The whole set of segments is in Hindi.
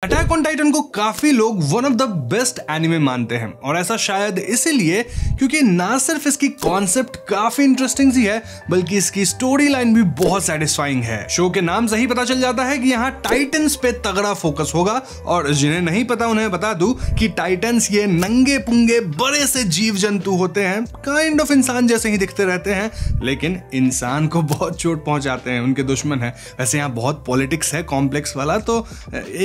But अटैक टाइटन को काफी लोग one of the best anime मानते हैं और ऐसा शायद इसीलिए क्योंकि ना सिर्फ इसकी कॉन्सेप्ट काफी इंटरेस्टिंग सी है बल्कि इसकी स्टोरी लाइन भी बहुत सेटिस्फाइंग है शो के नाम से ही पता चल जाता है कि यहाँ टाइटन्स पे तगड़ा फोकस होगा और जिन्हें नहीं पता उन्हें बता दू कि टाइटन्स ये नंगे पुंगे बड़े से जीव जंतु होते हैं काइंड ऑफ इंसान जैसे ही दिखते रहते हैं लेकिन इंसान को बहुत चोट पहुंचाते हैं उनके दुश्मन है वैसे यहाँ बहुत पॉलिटिक्स है कॉम्प्लेक्स वाला तो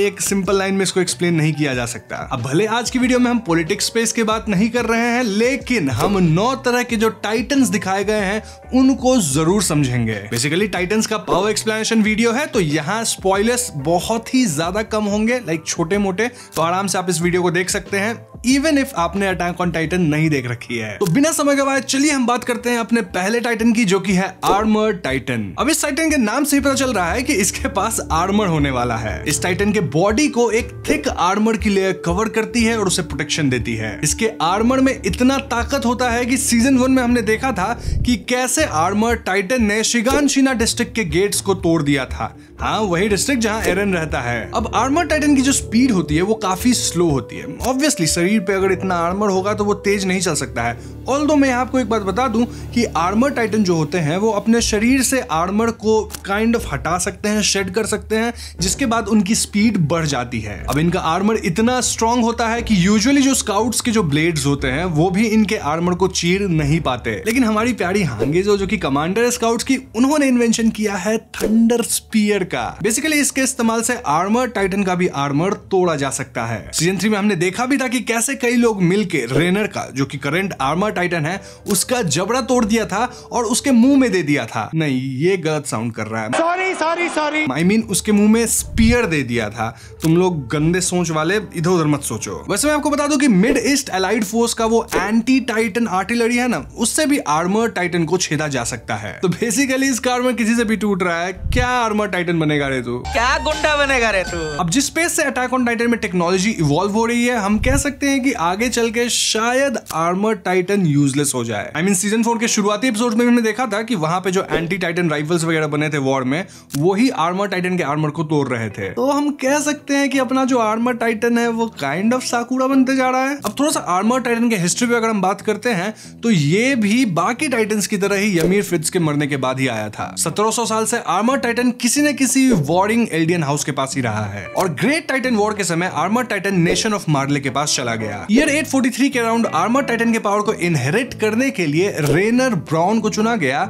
एक सिंपल लाइन लाइन में इसको एक्सप्लेन नहीं किया जा सकता अब भले आज की वीडियो में हम पॉलिटिक्स स्पेस की बात नहीं कर रहे हैं लेकिन हम नौ तरह के जो टाइटन्स दिखाए गए हैं उनको जरूर समझेंगे बेसिकली टाइटन्स का पावर एक्सप्लेनेशन वीडियो है तो यहाँ स्पॉयलर्स बहुत ही ज्यादा कम होंगे लाइक छोटे मोटे तो आराम से आप इस वीडियो को देख सकते हैं इवन इफ आपने अटैक ऑन टाइटन नहीं देख रखी है तो बिना समय गवाए चलिए हम बात करते हैं अपने पहले टाइटन की जो की है आर्मर टाइटन अब इस टाइटन के नाम से ही पता चल रहा है की इसके पास आर्मर होने वाला है इस टाइटन के बॉडी को एक थिक आर्मर की लेयर कवर करती है और उसे प्रोटेक्शन देती है इसके आर्मर में इतना ताकत होता है कि सीजन वन में हमने देखा था कि कैसे आर्मर टाइटन ने शिगानशीना डिस्ट्रिक्ट के गेट्स को तोड़ दिया था हाँ वही डिस्ट्रिक्ट जहाँ एरन रहता है अब आर्मर टाइटन की जो स्पीड होती है वो काफी स्लो होती है ऑब्वियसली शरीर शरीर पे अगर इतना आर्मर होगा तो वो तेज नहीं चल सकता है ऑल दो मैं आपको एक बात बता दूं कि आर्मर टाइटन जो होते हैं वो अपने शरीर से आर्मर को काइंड ऑफ हटा सकते हैं शेड कर सकते हैं जिसके बाद उनकी स्पीड बढ़ जाती है अब इनका आर्मर इतना स्ट्रांग होता है कि यूजुअली जो स्काउट्स के जो ब्लेड्स होते हैं वो भी इनके आर्मर को चीर नहीं पाते लेकिन हमारी प्यारी हांगेजो जो की कमांडर स्काउट्स की उन्होंने इन्वेंशन किया है थंडर स्पीयर का बेसिकली इसके इस्तेमाल से आर्मर टाइटन का भी आर्मर तोड़ा जा सकता है सीजन थ्री में हमने देखा भी था कि कैसे ऐसे कई लोग मिलके रेनर का जो कि करंट आर्मर टाइटन है उसका जबड़ा तोड़ दिया था और उसके मुंह में दे दिया था नहीं ये गलत साउंड कर रहा है sorry sorry sorry I mean उसके मुंह में स्पीयर दे दिया था तुम लोग गंदे सोच वाले इधर उधर मत सोचो वैसे मैं आपको बता दू की मिड ईस्ट अलाइड फोर्स का वो एंटी टाइटन आर्टिलरी है ना उससे भी आर्मर टाइटन को छेदा जा सकता है तो बेसिकली इस कार में किसी से भी टूट रहा है क्या आर्मर टाइटन बनेगा रे तू क्या गुंडा बनेगा रे तू अब जिस स्पेस से अटैक ऑन टाइटन में टेक्नोलॉजी इवॉल्व हो रही है हम कह सकते हैं हैं कि आगे चल के शायद आर्मर टाइटन यूजलेस हो जाए आई मीन सीजन फोर के शुरुआती एपिसोड में हमने देखा था कि वहां पे जो एंटी टाइटन राइफल्स वगैरह बने थे वॉर में वही आर्मर टाइटन के आर्मर को तोड़ रहे थे तो हम कह सकते हैं कि अपना जो आर्मर टाइटन है वो काइंड kind ऑफ of साकुरा बनते जा रहा है अब थोड़ा सा आर्मर टाइटन के हिस्ट्री पे अगर हम बात करते हैं तो ये भी बाकी टाइटन्स की तरह ही यमीर फिट्स के मरने के बाद ही आया था सत्रह साल से आर्मर टाइटन किसी न किसी वॉरिंग एल्डियन हाउस के पास ही रहा है और ग्रेट टाइटन वॉर के समय Armour Titan nation of Marley के पास चला आ गया ईयर 843 के अराउंड आर्मर टाइटन के पावर को इनहेरिट करने के लिए रेनर ब्राउन को चुना गया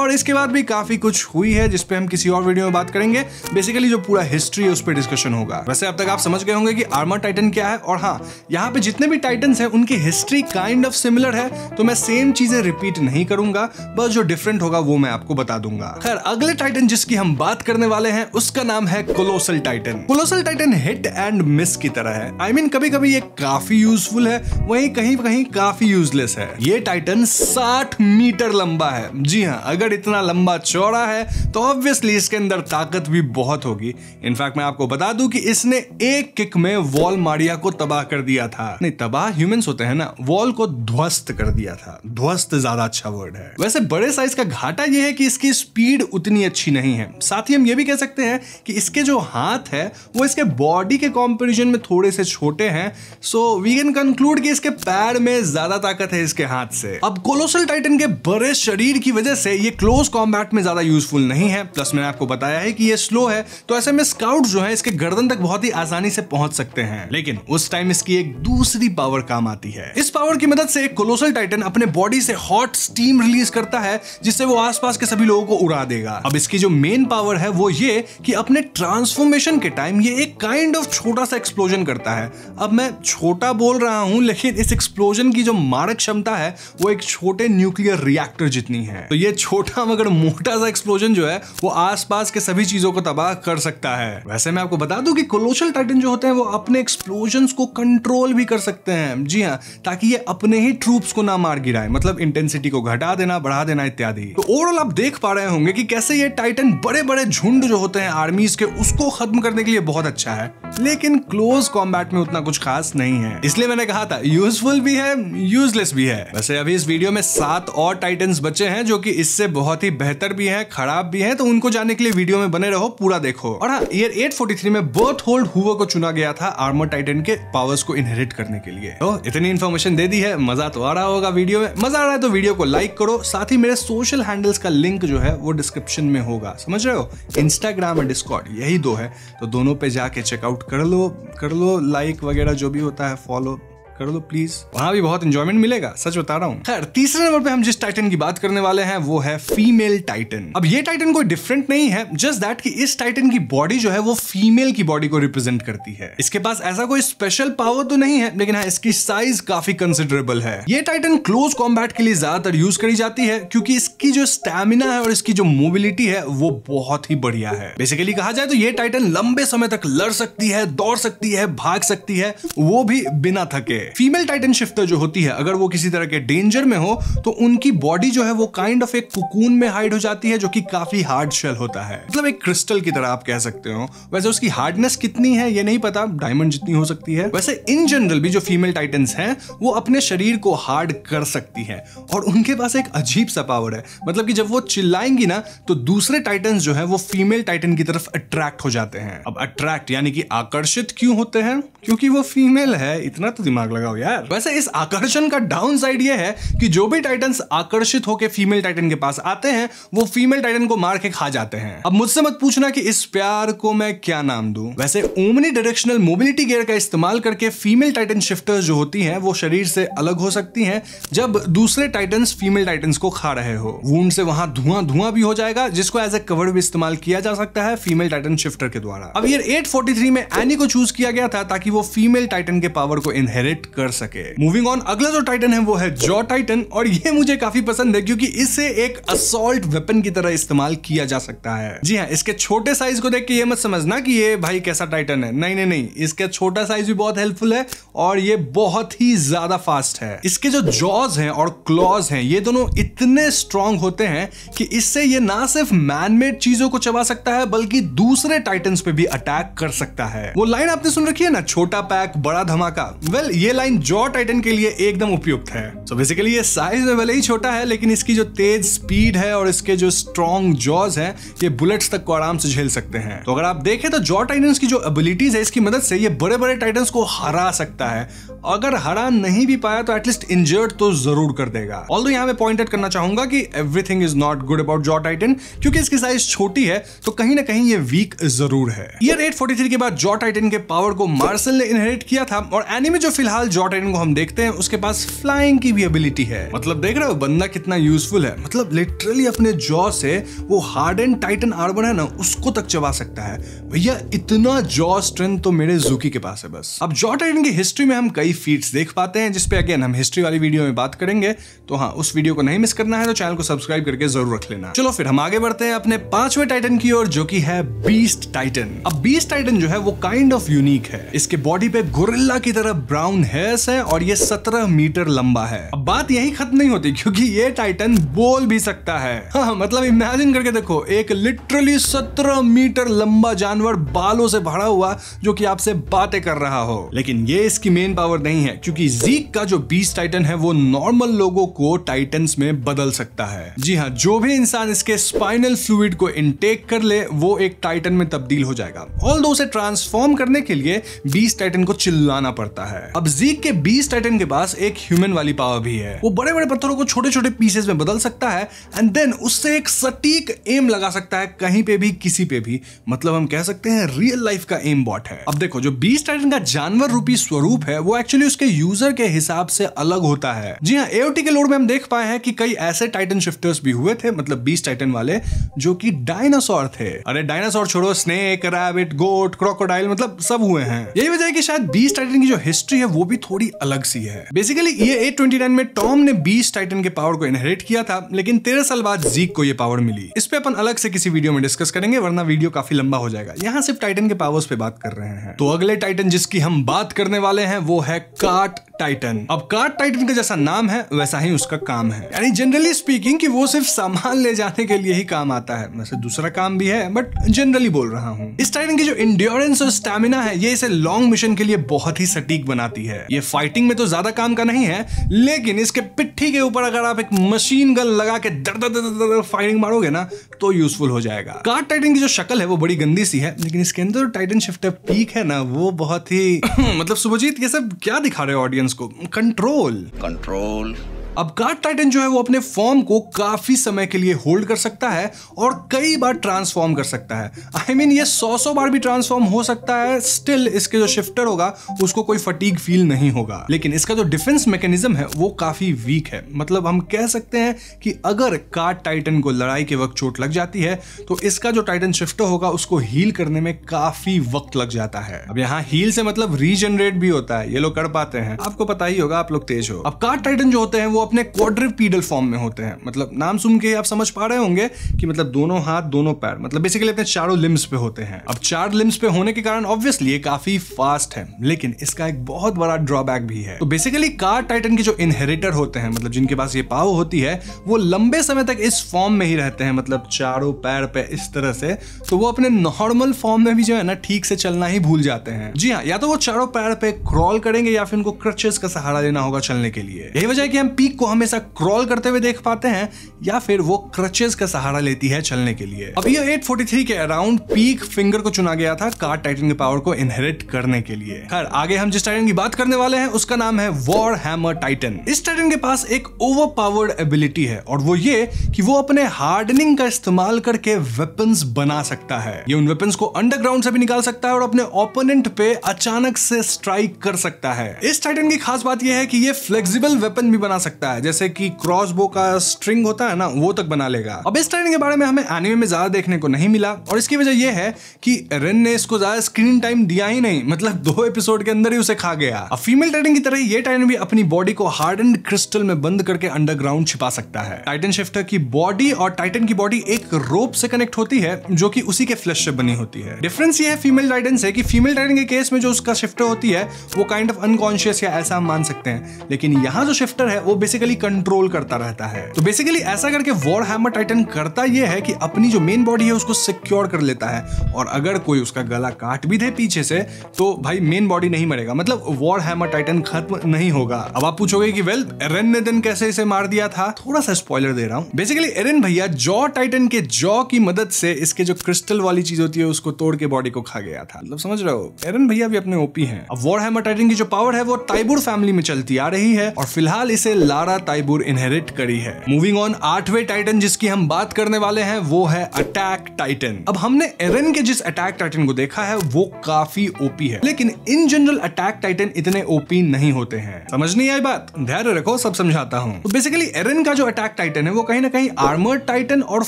और इसके बाद भी काफी कुछ हुई है जिसपे हम किसी और वीडियो में बात करेंगे बेसिकली जो पूरा हिस्ट्री है उस पर डिस्कशन होगा वैसे अब तक आप समझ गए होंगे कि आर्मर टाइटन क्या है और हाँ यहाँ पे जितने भी टाइटन है उनकी हिस्ट्री काइंड ऑफ सिमिलर है तो मैं सेम चीजें रिपीट नहीं करूंगा बस जो डिफरेंट होगा वो मैं आपको बता दूंगा खैर अगले टाइटन जिसकी हम बात करने वाले हैं उसका नाम है Colossal Titan Colossal Titan hit and miss की तरह है आई I मीन mean, कभी कभी ये काफी काफी यूजफुल है वहीं कहीं कहीं काफी यूजलेस है ये टाइटन 60 मीटर लंबा है जी हाँ अगर इतना लंबा चौड़ा है तो ऑब्वियसली इसके अंदर ताकत भी बहुत होगी इनफैक्ट मैं आपको बता दूं कि इसने एक किक में वॉल मारिया को तबाह कर दिया था नहीं तबाह ह्यूमंस होते हैं ना वॉल को ध्वस्त कर दिया था ध्वस्त ज्यादा अच्छा वर्ड है वैसे बड़े साइज का घाटा यह है कि इसकी स्पीड उतनी अच्छी नहीं है साथ ही हम ये भी कह सकते हैं कि इसके जो हाथ है वो इसके बॉडी के कॉम्पेरिजन में थोड़े से छोटे हैं सो वी कैन कंक्लूड कि इसके पैर में ज्यादा ताकत है इसके हाथ से अब कोलोसल टाइटन के बड़े शरीर की वजह से ये क्लोज कॉम्बैट में ज्यादा यूजफुल नहीं है प्लस मैंने आपको बताया है कि ये स्लो है तो ऐसे में स्काउट जो है इसके गर्दन तक बहुत ही आसानी से पहुंच सकते हैं लेकिन उस टाइम इसकी एक दूसरी पावर काम आती है इस पावर की मदद से कोलोसल टाइटन अपने बॉडी से हॉट स्टीम रिलीज करता है जिससे वो आसपास के सभी लोगों को उड़ा देगा अब इसकी जो मेन पावर है वो ये कि अपने ट्रांसफॉर्मेशन के टाइम ये एक काइंड ऑफ छोटा सा एक्सप्लोजन करता है अब मैं छोटा बोल रहा हूँ लेकिन इस एक्सप्लोजन की जो मारक क्षमता है वो एक छोटे न्यूक्लियर रिएक्टर जितनी है तो ये छोटा मगर मोटा सा एक्सप्लोजन जो है वो आसपास के सभी चीजों को तबाह कर सकता है वैसे मैं आपको बता दूं कि कोलोशल टाइटन जो होते हैं वो अपने एक्सप्लोजन को कंट्रोल भी कर सकते हैं जी हाँ ताकि ये अपने ही ट्रूप्स को ना मार गिराए मतलब इंटेंसिटी को घटा देना बढ़ा देना इत्यादि तो ओवरऑल आप देख पा रहे होंगे कि कैसे ये टाइटन बड़े बड़े झुंड जो होते हैं आर्मीज के उसको खत्म करने के लिए बहुत अच्छा है लेकिन क्लोज कॉम्बैट में उतना कुछ खास नहीं है इसलिए मैंने कहा था यूजफुल भी है यूजलेस भी है वैसे अभी इस वीडियो में सात और टाइटन्स बचे हैं जो कि इससे बहुत ही बेहतर भी हैं खराब भी हैं तो उनको जाने के लिए वीडियो में बने रहो पूरा देखो और हाँ ईयर 843 में बोथ होल्ड हुआ को चुना गया था आर्मर टाइटन के पावर्स को इनहेरिट करने के लिए तो इतनी इन्फॉर्मेशन दे दी है मजा तो आ रहा होगा वीडियो में मजा आ रहा है तो वीडियो को लाइक करो साथ ही मेरे सोशल हैंडल्स का लिंक जो है वो डिस्क्रिप्शन में होगा समझ रहे हो इंस्टाग्राम और डिस्कॉर्ड यही दो है तो दोनों पे जाके चेकआउट कर लो कर लो लाइक वगैरह जो भी होता है follow कर दो प्लीज वहां भी बहुत इंजॉयमेंट मिलेगा सच बता रहा हूँ खैर तीसरे नंबर पे हम जिस टाइटन की बात करने वाले हैं वो है फीमेल टाइटन अब ये टाइटन कोई डिफरेंट नहीं है जस्ट दैट कि इस टाइटन की बॉडी जो है वो फीमेल की बॉडी को रिप्रेजेंट करती है इसके पास ऐसा कोई स्पेशल पावर तो नहीं है लेकिन हाँ इसकी साइज काफी कंसिडरेबल है ये टाइटन क्लोज कॉम्बैट के लिए ज्यादातर यूज करी जाती है क्योंकि इसकी जो स्टेमिना है और इसकी जो मोबिलिटी है वो बहुत ही बढ़िया है बेसिकली कहा जाए तो ये टाइटन लंबे समय तक लड़ सकती है दौड़ सकती है भाग सकती है वो भी बिना थके फीमेल टाइटन शिफ्टर जो होती है अगर वो किसी तरह के डेंजर में हो तो उनकी बॉडी जो है वो काइंड ऑफ एक कुकून में हाइड हो जाती है जो कि काफी हार्ड शेल होता है मतलब एक क्रिस्टल की तरह आप कह सकते हो वैसे उसकी हार्डनेस कितनी है ये नहीं पता डायमंड जितनी हो सकती है वैसे इन जनरल भी जो फीमेल टाइटन्स हैं वो अपने शरीर को हार्ड कर सकती है और उनके पास एक अजीब सा पावर है मतलब कि जब वो चिल्लाएंगी ना तो दूसरे टाइटन्स जो है वो फीमेल टाइटन की तरफ अट्रैक्ट हो जाते हैं अब अट्रैक्ट यानी कि आकर्षित क्यों होते हैं क्योंकि वो फीमेल है इतना तो दिमाग लगाओ यार वैसे इस आकर्षण का डाउन साइड यह है कि जो भी टाइटन्स आकर्षित होकर फीमेल टाइटन के पास आते हैं वो फीमेल टाइटन को मार के खा जाते हैं अब मुझसे मत पूछना कि इस प्यार को मैं क्या नाम दू वैसे ओमनी डायरेक्शनल मोबिलिटी गेयर का इस्तेमाल करके फीमेल टाइटन शिफ्टर जो होती है वो शरीर से अलग हो सकती है जब दूसरे टाइटन्स फीमेल टाइटन्स को खा रहे हो वूंड से वहां धुआं धुआं भी हो जाएगा जिसको एज ए कवर भी इस्तेमाल किया जा सकता है फीमेल टाइटन शिफ्टर के द्वारा अब ये 843 में एनी को चूज किया गया था ताकि वो फीमेल टाइटन के पावर को इनहेरिट हिट कर सके मूविंग ऑन अगला जो टाइटन है वो है जॉ टाइटन और ये मुझे काफी पसंद है क्योंकि इसे एक असोल्ट वेपन की तरह इस्तेमाल किया जा सकता है जी हाँ इसके छोटे साइज को देख के ये मत समझना कि ये भाई कैसा टाइटन है नहीं नहीं नहीं इसका छोटा साइज भी बहुत हेल्पफुल है और ये बहुत ही ज्यादा फास्ट है इसके जो जॉज हैं और क्लॉज हैं ये दोनों इतने स्ट्रांग होते हैं कि इससे ये ना सिर्फ मैनमेड चीजों को चबा सकता है बल्कि दूसरे टाइटन्स पे भी अटैक कर सकता है वो लाइन आपने सुन रखी है ना छोटा पैक बड़ा धमाका वेल well, ये लाइन जॉ टाइटन के लिए एकदम उपयुक्त है सो बेसिकली ये साइज में भले ही छोटा है लेकिन इसकी जो तेज स्पीड है और इसके जो स्ट्रॉन्ग जॉज है ये बुलेट्स तक को आराम से झेल सकते हैं तो अगर आप देखें तो जॉ टाइटन की जो एबिलिटीज है इसकी मदद से ये बड़े बड़े टाइटन्स को हरा सकता है अगर हरा नहीं भी पाया तो एटलीस्ट इंजर्ड तो जरूर कर देगा ऑल यहाँ पे पॉइंट आउट करना चाहूंगा कि everything is not good about Jaw Titan क्योंकि इसकी साइज छोटी है तो कहीं ना कहीं ये वीक जरूर है ईयर थ्री के बाद जॉ टाइटन के पावर को मार्सल ने इनहेरिट किया था और एनिमे जो फिलहाल जॉ टाइटन को हम देखते हैं उसके पास फ्लाइंग की भी एबिलिटी है मतलब देख रहे हो बंदा कितना यूजफुल है मतलब लिटरली अपने जॉ से वो हार्ड एंड टाइटन आर्बर है ना उसको तक चबा सकता है भैया इतना जॉ स्ट्रेंथ तो मेरे जुकी के पास है बस अब जॉ टाइटन की हिस्ट्री में हम कई फीड्स देख पाते हैं जिसपे अगेन हम हिस्ट्री वाली वीडियो में बात करेंगे तो हाँ उस वीडियो को नहीं मिस करना है तो चैनल को सब्सक्राइब करके जरूर रख लेना चलो फिर हम आगे बढ़ते हैं अपने पांचवें टाइटन की ओर जो की है बीस्ट टाइटन अब बीस्ट टाइटन जो है वो काइंड ऑफ यूनिक है इसके बॉडी पे गोरिल्ला की तरह ब्राउन हेयर्स है और ये सत्रह मीटर लंबा है अब बात यही खत्म नहीं होती क्योंकि ये टाइटन बोल भी सकता है हाँ, मतलब इमेजिन करके देखो एक लिटरली सत्रह मीटर लंबा जानवर बालों से भरा हुआ जो कि आपसे बातें कर रहा हो लेकिन ये इसकी मेन पावर नहीं है क्योंकि जीक का जो बीस टाइटन है वो नॉर्मल लोगों को टाइटन में बदल सकता है जी हाँ जो भी इंसान इसके स्पाइनल फ्लूड को इनटेक कर ले वो एक टाइटन में तब्दील हो जाएगा ऑल दो उसे ट्रांसफॉर्म करने के लिए बीस टाइटन को चिल्लाना पड़ता है अब जीक के बीस टाइटन के पास एक ह्यूमन वाली पावर भी है वो बड़े बड़े पत्थरों को छोटे छोटे पीसेस में बदल सकता है एंड देन उससे एक सटीक एम लगा सकता है कहीं पे भी किसी पे भी मतलब हम कह सकते हैं रियल लाइफ का एम बॉट है अब देखो जो बीस टाइटन का जानवर रूपी स्वरूप है वो एक्चुअली उसके यूजर के हिसाब से अलग होता है जी हाँ एओटी के लोड में हम देख पाए हैं कि कई ऐसे टाइटन शिफ्टर्स भी हुए थे मतलब बीस टाइटन वाले जो कि डायनासोर थे अरे डायनासोर छोड़ो स्नेक रैबिट गोट क्रोकोडाइल मतलब सब हुए हैं यही वजह है कि शायद बीस टाइटन की जो हिस्ट्री है वो भी थोड़ी अलग सी है बेसिकली ये एट ट्वेंटी में टॉम ने बीस टाइटन के पावर को इनहेरिट किया था लेकिन तेरह साल बाद जीक को ये पावर मिली इस पे अपन अलग से किसी वीडियो में डिस्कस करेंगे वरना वीडियो काफी लंबा हो जाएगा यहाँ सिर्फ टाइटन के पावर्स पे बात कर रहे हैं तो अगले टाइटन जिसकी हम बात करने वाले हैं वो है है कार्ट टाइटन अब कार्ट टाइटन का जैसा नाम है वैसा ही उसका काम है यानी जनरली स्पीकिंग कि वो सिर्फ सामान ले जाने के लिए ही काम आता है वैसे दूसरा काम भी है बट जनरली बोल रहा हूँ इस टाइटन की जो इंड्योरेंस और स्टेमिना है ये इसे लॉन्ग मिशन के लिए बहुत ही सटीक बनाती है ये फाइटिंग में तो ज्यादा काम का नहीं है लेकिन इसके पिट्ठी के ऊपर अगर आप एक मशीन गन लगा के दर दर दर दर फायरिंग मारोगे ना तो यूजफुल हो जाएगा कार्ट टाइटन की जो शक्ल है वो बड़ी गंदी सी है लेकिन इसके अंदर टाइटन शिफ्टर पीक है ना वो बहुत ही मतलब सुभजीत ये सब क्या दिखा रहे हो ऑडियंस को कंट्रोल कंट्रोल अब गार्ड टाइटन जो है वो अपने फॉर्म को काफी समय के लिए होल्ड कर सकता है और कई बार ट्रांसफॉर्म कर सकता है आई I मीन mean, ये सौ सौ बार भी ट्रांसफॉर्म हो सकता है स्टिल इसके जो शिफ्टर होगा उसको कोई फटीक फील नहीं होगा लेकिन इसका जो डिफेंस मैकेनिज्म है वो काफी वीक है मतलब हम कह सकते हैं कि अगर कार्ड टाइटन को लड़ाई के वक्त चोट लग जाती है तो इसका जो टाइटन शिफ्टर होगा उसको हील करने में काफी वक्त लग जाता है अब यहाँ हील से मतलब रीजनरेट भी होता है ये लोग कर पाते हैं आपको पता ही होगा आप लोग तेज हो अब कार्ड टाइटन जो होते हैं वो वो अपने क्वाड्रिपीडल फॉर्म में होते हैं मतलब नाम सुन के आप समझ पा रहे होंगे कि मतलब दोनों हाथ दोनों पैर मतलब बेसिकली अपने चारों लिम्स पे होते हैं अब चार लिम्स पे होने के कारण ऑब्वियसली ये काफी फास्ट है लेकिन इसका एक बहुत बड़ा ड्रॉबैक भी है तो बेसिकली कार टाइटन के जो इनहेरिटर होते हैं मतलब जिनके पास ये पाव होती है वो लंबे समय तक इस फॉर्म में ही रहते हैं मतलब चारों पैर पे इस तरह से तो वो अपने नॉर्मल फॉर्म में भी जो है ना ठीक से चलना ही भूल जाते हैं जी हाँ या तो वो चारों पैर पे क्रॉल करेंगे या फिर उनको क्रचेस का सहारा लेना होगा चलने के लिए यही वजह है कि हम पीक पीक को हमेशा क्रॉल करते हुए देख पाते हैं या फिर वो क्रचेस का सहारा लेती है चलने के लिए अब ये 843 के अराउंड पीक फिंगर को चुना गया था कार टाइटन के पावर को इनहेरिट करने के लिए खैर आगे हम जिस टाइटन की बात करने वाले हैं उसका नाम है वॉर हैमर टाइटन इस टाइटन के पास एक ओवर पावर्ड एबिलिटी है और वो ये कि वो अपने हार्डनिंग का इस्तेमाल करके वेपन्स बना सकता है ये उन वेपन्स को अंडरग्राउंड से भी निकाल सकता है और अपने ओपोनेंट पे अचानक से स्ट्राइक कर सकता है इस टाइटन की खास बात यह है कि ये फ्लेक्सिबल वेपन भी बना सकता है सकता है जैसे कि क्रॉस बो का स्ट्रिंग होता है ना वो तक बना लेगा अब इस ट्रेनिंग के बारे में हमें एनिमे में ज्यादा देखने को नहीं मिला और इसकी वजह यह है कि रेन ने इसको ज्यादा स्क्रीन टाइम दिया ही नहीं मतलब दो एपिसोड के अंदर ही उसे खा गया अब फीमेल ट्रेनिंग की तरह ये टाइटन भी अपनी बॉडी को हार्ड एंड क्रिस्टल में बंद करके अंडरग्राउंड छिपा सकता है टाइटन शिफ्टर की बॉडी और टाइटन की बॉडी एक रोप से कनेक्ट होती है जो की उसी के फ्लैश से बनी होती है डिफरेंस ये है फीमेल टाइटन से कि फीमेल टाइटन के केस में जो उसका शिफ्टर होती है वो काइंड ऑफ अनकॉन्शियस या ऐसा हम मान सकते हैं लेकिन यहाँ जो शिफ्टर है वो बेसिक बेसिकली कंट्रोल करता रहता है तो बेसिकली ऐसा करके वॉर हैमर टाइटन करता यह है कि अपनी जो मेन बॉडी है उसको सिक्योर कर लेता है और अगर कोई उसका गला काट भी दे पीछे से तो भाई मेन बॉडी नहीं मरेगा मतलब वॉर हैमर टाइटन खत्म नहीं होगा अब आप पूछोगे कि वेल एरन ने दिन कैसे इसे मार दिया था थोड़ा सा स्पॉइलर दे रहा हूँ बेसिकली एरन भैया जॉ टाइटन के जॉ की मदद से इसके जो क्रिस्टल वाली चीज होती है उसको तोड़ के बॉडी को खा गया था मतलब समझ रहे हो एरन भैया भी अपने ओपी हैं अब वॉर हैमर टाइटन की जो पावर है वो टाइबुर फैमिली में चलती आ रही है और फिलहाल इसे लार सारा ताइबुर इनहेरिट करी है मूविंग ऑन आठवें टाइटन जिसकी हम बात करने वाले हैं वो है अटैक टाइटन अब हमने एरन के जिस अटैक टाइटन को देखा है वो काफी ओपी है लेकिन इन जनरल अटैक टाइटन इतने ओपी नहीं होते हैं समझ नहीं आई बात धैर्य रखो सब समझाता हूँ तो बेसिकली एरन का जो अटैक टाइटन है वो कहीं ना कहीं आर्मर टाइटन और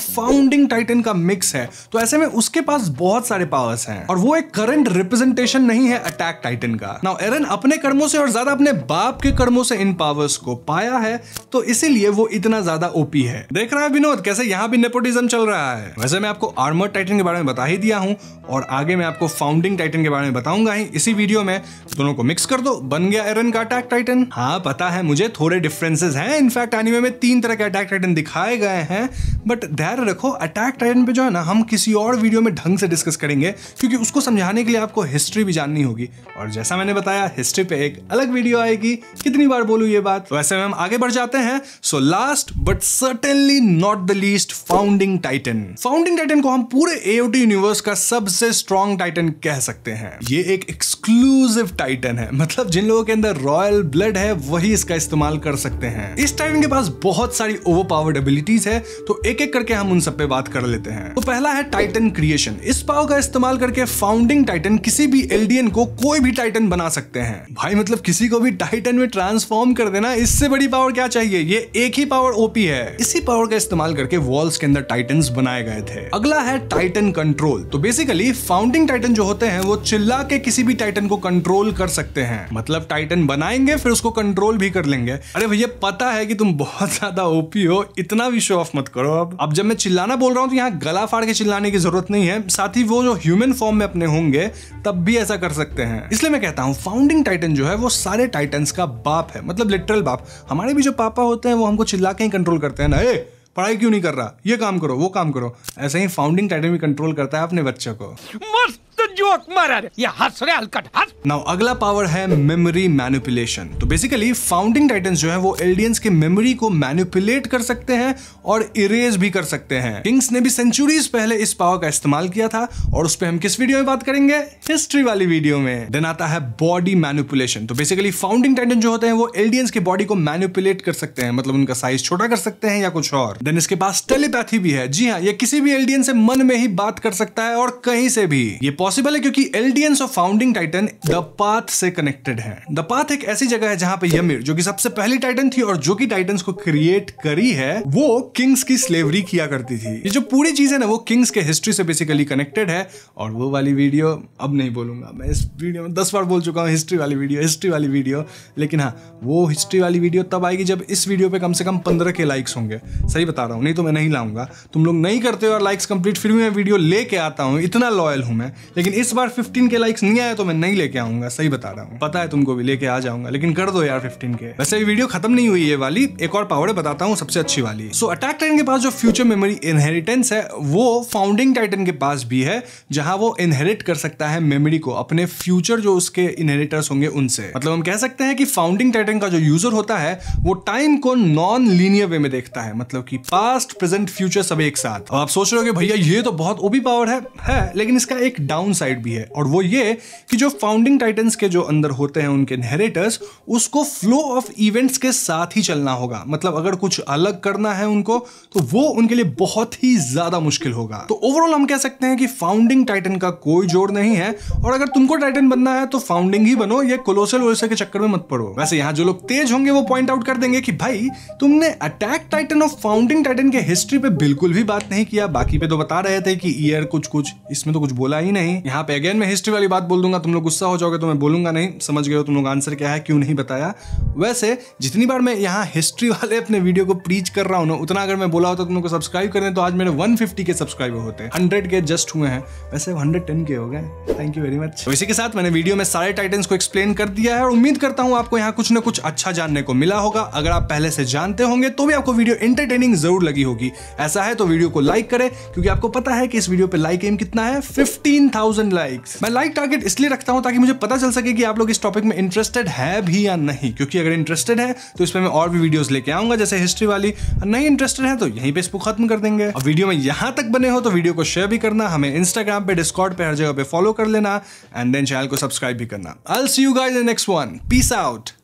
फाउंडिंग टाइटन का मिक्स है तो ऐसे में उसके पास बहुत सारे पावर्स हैं और वो एक करंट रिप्रेजेंटेशन नहीं है अटैक टाइटन का नाउ एरन अपने कर्मों से और ज्यादा अपने बाप के कर्मों से इन पावर्स को पाया गया है तो इसीलिए वो इतना ज्यादा ओपी है देख रहा है विनोद कैसे यहाँ भी नेपोटिज्म चल रहा है वैसे मैं आपको आर्मर टाइटन के बारे में बता ही दिया हूँ और आगे मैं आपको फाउंडिंग टाइटन के बारे में बताऊंगा ही इसी वीडियो में दोनों को मिक्स कर दो बन गया एरन का अटैक टाइटन हाँ पता है मुझे थोड़े डिफरेंसेस हैं इनफैक्ट एनिमे में तीन तरह के अटैक टाइटन दिखाए गए हैं बट धैर्य रखो अटैक टाइटन पे जो है ना हम किसी और वीडियो में ढंग से डिस्कस करेंगे क्योंकि उसको समझाने के लिए आपको हिस्ट्री भी जाननी होगी और जैसा मैंने बताया हिस्ट्री पे एक अलग वीडियो आएगी कितनी बार बोलू ये बात वैसे मैम आगे बढ़ जाते हैं so last but certainly not the least Founding Titan Founding Titan को हम पूरे एओटी यूनिवर्स का सबसे स्ट्रॉन्ग टाइटन कह सकते हैं ये एक एक्सक्लूसिव टाइटन है मतलब जिन लोगों के अंदर रॉयल ब्लड है वही इसका इस्तेमाल कर सकते हैं इस टाइटन के पास बहुत सारी ओवरपावर्ड एबिलिटीज है तो एक एक करके हम उन सब पे बात कर लेते हैं तो पहला है टाइटन क्रिएशन इस पाव का इस्तेमाल करके फाउंडिंग टाइटन किसी भी एलडीएन को कोई भी टाइटन बना सकते हैं भाई मतलब किसी को भी टाइटन में ट्रांसफॉर्म कर देना इससे बड़ी पावर क्या चाहिए ये एक ही पावर ओपी है इसी पावर का इस्तेमाल करके वॉल्स के अंदर टाइटन बनाए गए थे अगला है टाइटन कंट्रोल तो बेसिकली फाउंडिंग टाइटन जो होते हैं वो चिल्ला के किसी भी टाइटन को कंट्रोल कर सकते हैं मतलब टाइटन बनाएंगे फिर उसको कंट्रोल भी कर लेंगे अरे भैया पता है कि तुम बहुत ज्यादा ओपी हो इतना भी शो ऑफ मत करो अब अब जब मैं चिल्लाना बोल रहा हूँ तो यहाँ गला फाड़ के चिल्लाने की जरूरत नहीं है साथ ही वो जो ह्यूमन फॉर्म में अपने होंगे तब भी ऐसा कर सकते हैं इसलिए मैं कहता हूँ फाउंडिंग टाइटन जो है वो सारे टाइटन का बाप है मतलब लिटरल बाप हमारे हमारे भी जो पापा होते हैं वो हमको चिल्ला के ही कंट्रोल करते हैं ना ए पढ़ाई क्यों नहीं कर रहा ये काम करो वो काम करो ऐसे ही फाउंडिंग टाइटन भी कंट्रोल करता है अपने बच्चों को मस्त तो जोक मारा रे ये हंस रे हलकट हंस नाउ अगला पावर है मेमोरी मैनिपुलेशन तो बेसिकली फाउंडिंग टाइटंस जो है वो एल्डियंस के मेमोरी को मैनिपुलेट कर सकते हैं और इरेज भी कर सकते हैं किंग्स ने भी सेंचुरीज पहले इस पावर का इस्तेमाल किया था और उस पे हम किस वीडियो में बात करेंगे हिस्ट्री वाली वीडियो में देन आता है बॉडी मैनिपुलेशन तो बेसिकली फाउंडिंग टाइटन जो होते हैं वो एल्डियंस के बॉडी को मैनिपुलेट कर सकते हैं मतलब उनका साइज छोटा कर सकते हैं या कुछ और देन इसके पास टेलीपैथी भी है जी हाँ ये किसी भी एल्डियन से मन में ही बात कर सकता है और कहीं से भी ये पॉसिबल है क्योंकि एलडीएन of Founding Titan the path से कनेक्टेड है द पाथ एक ऐसी जगह है जहां पे यमिर जो कि सबसे पहली टाइटन थी और जो कि टाइटन को क्रिएट करी है वो किंग्स की स्लेवरी किया करती थी ये जो पूरी चीज है ना वो किंग्स के हिस्ट्री से बेसिकली कनेक्टेड है और वो वाली वीडियो अब नहीं बोलूंगा मैं इस वीडियो में दस बार बोल चुका हूँ हिस्ट्री वाली वीडियो हिस्ट्री वाली वीडियो लेकिन हाँ वो हिस्ट्री वाली वीडियो तब आएगी जब इस वीडियो पे कम से कम पंद्रह के लाइक्स होंगे सही बता रहा हूँ नहीं तो मैं नहीं लाऊंगा तुम लोग नहीं करते हो और लाइक्स कंप्लीट फिर भी मैं वीडियो लेके आता हूँ इतना लॉयल हूँ मैं लेकिन इस बार 15 के लाइक्स नहीं आया तो मैं नहीं लेके आऊंगा सही बता रहा हूँ पता है तुमको भी लेके आ जाऊंगा लेकिन कर दो यार 15 के वैसे वीडियो खत्म नहीं हुई है वाली एक और पावर बताता हूँ सबसे अच्छी वाली सो अटैक टाइटन के पास जो फ्यूचर मेमोरी इनहेरिटेंस है वो फाउंडिंग टाइटन के पास भी है जहां वो इनहेरिट कर सकता है मेमोरी को अपने फ्यूचर जो उसके इनहेरिटर्स होंगे उनसे मतलब हम कह सकते हैं कि फाउंडिंग टाइटन का जो यूजर होता है वो टाइम को नॉन लीनियर वे में देखता है मतलब कि पास्ट प्रेजेंट फ्यूचर सब एक साथ और आप सोच रहे हो भैया ये तो बहुत ओबी पावर है, है लेकिन इसका एक डाउन डाउन साइड भी है और वो ये कि जो फाउंडिंग टाइटन्स के जो अंदर होते हैं उनके नरेटर्स उसको फ्लो ऑफ इवेंट्स के साथ ही चलना होगा मतलब अगर कुछ अलग करना है उनको तो वो उनके लिए बहुत ही ज्यादा मुश्किल होगा तो ओवरऑल हम कह सकते हैं कि फाउंडिंग टाइटन का कोई जोड़ नहीं है और अगर तुमको टाइटन बनना है तो फाउंडिंग ही बनो या कोलोसल के चक्कर में मत पड़ो वैसे यहाँ जो लोग तेज होंगे वो पॉइंट आउट कर देंगे कि भाई तुमने अटैक टाइटन और फाउंडिंग टाइटन के हिस्ट्री पे बिल्कुल भी बात नहीं किया बाकी पे तो बता रहे थे कि ईयर कुछ कुछ इसमें तो कुछ बोला ही नहीं नहीं यहाँ पे अगेन मैं हिस्ट्री वाली बात बोल दूंगा तुम लोग गुस्सा हो जाओगे तो मैं बोलूंगा नहीं समझ गए हो तुम लोग आंसर क्या है क्यों नहीं बताया वैसे जितनी बार मैं यहाँ हिस्ट्री वाले अपने वीडियो को प्रीच कर रहा हूँ ना उतना अगर मैं बोला होता तो तुम लोग सब्सक्राइब करें तो आज मेरे वन के सब्सक्राइबर होते हैं हंड्रेड के जस्ट हुए हैं वैसे हंड्रेड के हो गए थैंक यू वेरी मच इसी के साथ मैंने वीडियो में सारे टाइटन्स को एक्सप्लेन कर दिया है और उम्मीद करता हूँ आपको यहाँ कुछ ना कुछ अच्छा जानने को मिला होगा अगर आप पहले से जानते होंगे तो भी आपको वीडियो इंटरटेनिंग जरूर लगी होगी ऐसा है तो वीडियो को लाइक करें क्योंकि आपको पता है कि इस वीडियो पे लाइक एम कितना है फिफ्टीन थाउजेंड लाइक्स मैं लाइक टारगेट इसलिए रखता हूँ ताकि मुझे पता चल सके कि आप लोग इस टॉपिक में इंटरेस्टेड है भी या नहीं क्योंकि अगर इंटरेस्टेड है तो इस पर मैं और भी वीडियोस लेके आऊंगा जैसे हिस्ट्री वाली नहीं इंटरेस्टेड है तो यहीं पे इसको खत्म कर देंगे और वीडियो में यहां तक बने हो तो वीडियो को शेयर भी करना हमें इंस्टाग्राम पे डिस्कॉर्ड पे हर जगह पे फॉलो कर लेना एंड देन चैनल को सब्सक्राइब भी करना I see you guys next one peace out